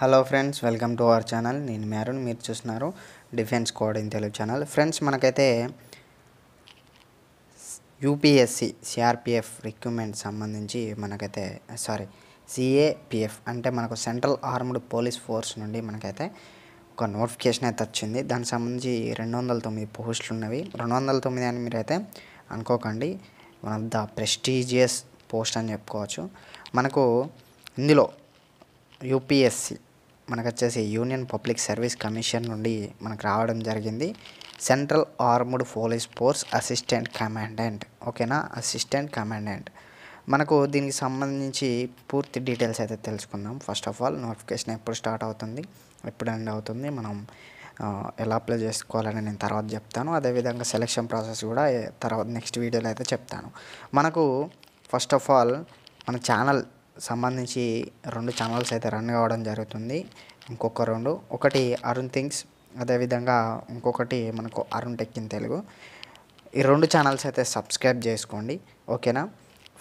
hello friends welcome to our channel నేను మేరున్ మీరు చూస్తున్నారు defence code in Telugu channel friends మనకైతే యూపీఎస్సి సిఆర్పిఎఫ్ రిక్రూట్మెంట్ సంబంధించి మనకైతే సారీ సిఏపిఎఫ్ అంటే మనకు సెంట్రల్ ఆర్మ్డ్ పోలీస్ ఫోర్స్ నుండి మనకైతే ఒక నోటిఫికేషన్ అయితే వచ్చింది దానికి సంబంధించి రెండు వందల తొమ్మిది పోస్టులు ఉన్నవి రెండు వందల తొమ్మిది అని మీరైతే అనుకోకండి one of the prestigious post అని చెప్పుకోవచ్చు మనకు ఇందులో యూపీఎస్సి మనకు వచ్చేసి యూనియన్ పబ్లిక్ సర్వీస్ కమిషన్ నుండి మనకు రావడం జరిగింది central armed police force assistant commandant ఓకేనా అసిస్టెంట్ కమాండెంట్ మనకు దీనికి సంబంధించి పూర్తి డీటెయిల్స్ అయితే తెలుసుకుందాం ఫస్ట్ ఆఫ్ ఆల్ నోటిఫికేషన్ ఎప్పుడు స్టార్ట్ అవుతుంది ఎప్పుడు ఎండ్ అవుతుంది మనం ఎలా అప్లై చేసుకోవాలని నేను తర్వాత చెప్తాను అదేవిధంగా సెలెక్షన్ ప్రాసెస్ కూడా తర్వాత నెక్స్ట్ వీడియోలో అయితే చెప్తాను మనకు ఫస్ట్ ఆఫ్ ఆల్ మన ఛానల్ సంబంధించి రెండు ఛానల్స్ అయితే రన్ కావడం జరుగుతుంది ఇంకొక రెండు ఒకటి అరుణ్ థింగ్స్ అదేవిధంగా ఇంకొకటి మనకు అరుణ్ టెక్ ఇన్ తెలుగు ఈ రెండు ఛానల్స్ అయితే సబ్స్క్రైబ్ చేసుకోండి ఓకేనా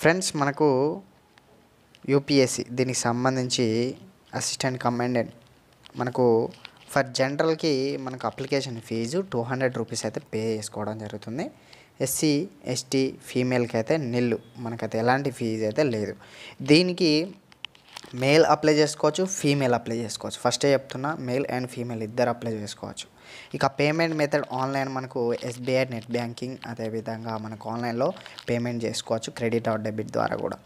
ఫ్రెండ్స్ మనకు యూపీఎస్సి దీనికి సంబంధించి అసిస్టెంట్ కమాండెంట్ మనకు ఫర్ జనరల్కి మనకు application fee two hundred rupees అయితే పే చేసుకోవడం జరుగుతుంది ఎస్సీ ఎస్టీ ఫీమేల్కి అయితే నిల్లు మనకైతే ఎలాంటి ఫీజు అయితే లేదు దీనికి మేల్ అప్లై చేసుకోవచ్చు ఫీమేల్ అప్లై చేసుకోవచ్చు ఫస్టే చెప్తున్నా మేల్ అండ్ ఫీమేల్ ఇద్దరు అప్లై చేసుకోవచ్చు ఇక పేమెంట్ మెథడ్ ఆన్లైన్ మనకు ఎస్బీఐ నెట్ బ్యాంకింగ్ అదేవిధంగా మనకు ఆన్లైన్లో పేమెంట్ చేసుకోవచ్చు క్రెడిట్ ఆర్ డెబిట్ ద్వారా కూడా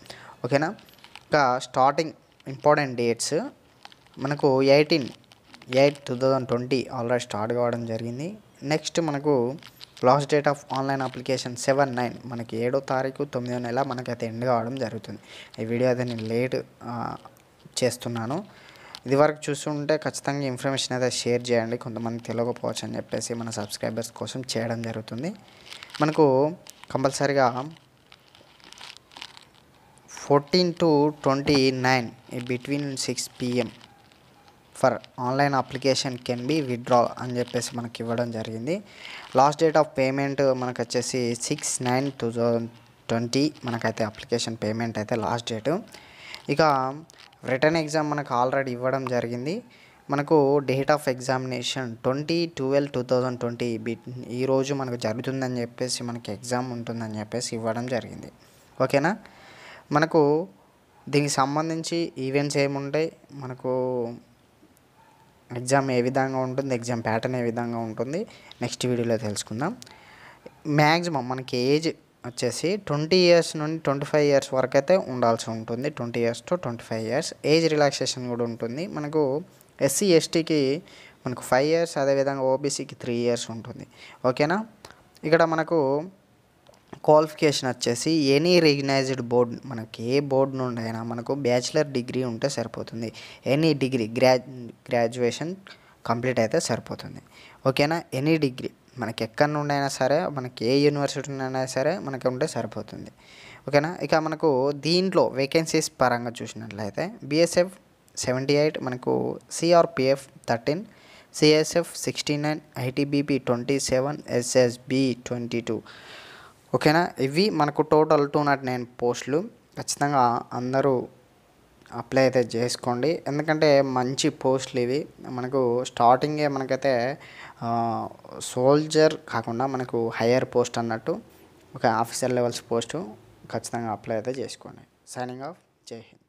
ఓకేనా ఇక స్టార్టింగ్ ఇంపార్టెంట్ డేట్స్ మనకు eighteen eight two thousand twenty already start కావడం జరిగింది నెక్స్ట్ మనకు last date of online application seven nine మనకి ఏడో తారీఖు తొమ్మిదో నెల మనకైతే ఎండ్ కావడం జరుగుతుంది ఈ వీడియో అయితే నేను లేట్ చేస్తున్నాను ఇదివరకు చూస్తుంటే ఖచ్చితంగా ఇన్ఫర్మేషన్ అయితే షేర్ చేయండి కొంతమంది తెలియకపోవచ్చు అని చెప్పేసి మన సబ్స్క్రైబర్స్ కోసం చేయడం జరుగుతుంది మనకు కంపల్సరిగా fourteen to twenty nine between six PM for online application can be withdraw అని చెప్పేసి మనకి ఇవ్వడం జరిగింది లాస్ట్ డేట్ ఆఫ్ పేమెంట్ మనకు వచ్చేసి six nine two thousand twenty మనకైతే అప్లికేషన్ పేమెంట్ అయితే లాస్ట్ డేటు ఇక రిటర్న్ ఎగ్జామ్ మనకు ఆల్రెడీ ఇవ్వడం జరిగింది మనకు date of examination twenty twelve two thousand twenty ఈరోజు మనకు జరుగుతుందని చెప్పేసి మనకి ఎగ్జామ్ ఉంటుందని చెప్పేసి ఇవ్వడం జరిగింది ఓకేనా మనకు దీనికి సంబంధించి ఈవెంట్స్ ఏముంటాయి మనకు ఎగ్జామ్ ఏ విధంగా ఉంటుంది ఎగ్జామ్ ప్యాటర్న్ ఏ విధంగా ఉంటుంది నెక్స్ట్ వీడియోలో తెలుసుకుందాం మ్యాక్సిమం మనకి ఏజ్ వచ్చేసి ట్వంటీ ఇయర్స్ నుండి ట్వంటీ ఫైవ్ ఇయర్స్ వరకు అయితే ఉండాల్సి ఉంటుంది twenty years to twenty five years age relaxation కూడా ఉంటుంది మనకు ఎస్సీ ఎస్టీకి మనకు ఫైవ్ ఇయర్స్ అదేవిధంగా ఓబీసీకి త్రీ ఇయర్స్ ఉంటుంది ఓకేనా ఇక్కడ మనకు క్వాలిఫికేషన్ వచ్చేసి ఎనీ రికగ్నైజ్డ్ బోర్డ్ మనకి ఏ బోర్డు నుండి అయినా మనకు బ్యాచిలర్ డిగ్రీ ఉంటే సరిపోతుంది ఎనీ డిగ్రీ గ్రా గ్రాడ్యుయేషన్ కంప్లీట్ అయితే సరిపోతుంది ఓకేనా ఎనీ డిగ్రీ మనకి ఎక్కడి నుండి అయినా సరే మనకి ఏ యూనివర్సిటీ నుండి అయినా సరే మనకి ఉంటే సరిపోతుంది ఓకేనా ఇక మనకు దీంట్లో వేకెన్సీస్ పరంగా చూసినట్లయితే బీఎస్ఎఫ్ సెవెంటీ ఎయిట్ మనకు CRPF thirteen CSF sixty nine ITBP twenty seven SSB twenty two ఓకేనా ఇవి మనకు టోటల్ టూ నాట్ నైన్ పోస్టులు ఖచ్చితంగా అందరూ అప్లై అయితే చేసుకోండి ఎందుకంటే మంచి పోస్టులు ఇవి మనకు స్టార్టింగే మనకైతే సోల్జర్ కాకుండా మనకు హయ్యర్ పోస్ట్ అన్నట్టు ఒక ఆఫీసర్ లెవెల్స్ పోస్టు ఖచ్చితంగా అప్లై అయితే చేసుకోండి సైనింగ్ ఆఫ్ జై హింద్